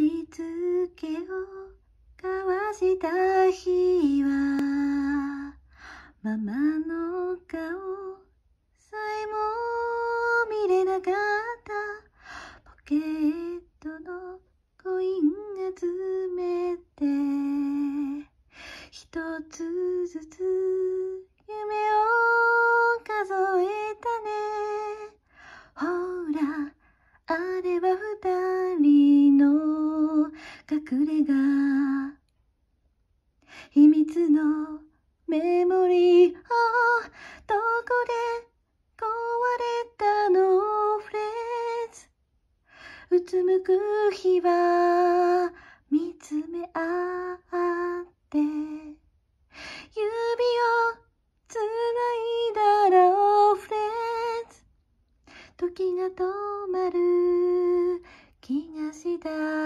口つけを交わした日はママの顔さえも見れなかったポケットのコイン集めて一つずつ夢を数えたねほらあれば隠れが秘密のメモリーをどこで壊れたのフレーズうつむく日は見つめ合って指をつないだらうフレーズ時が止まる気がした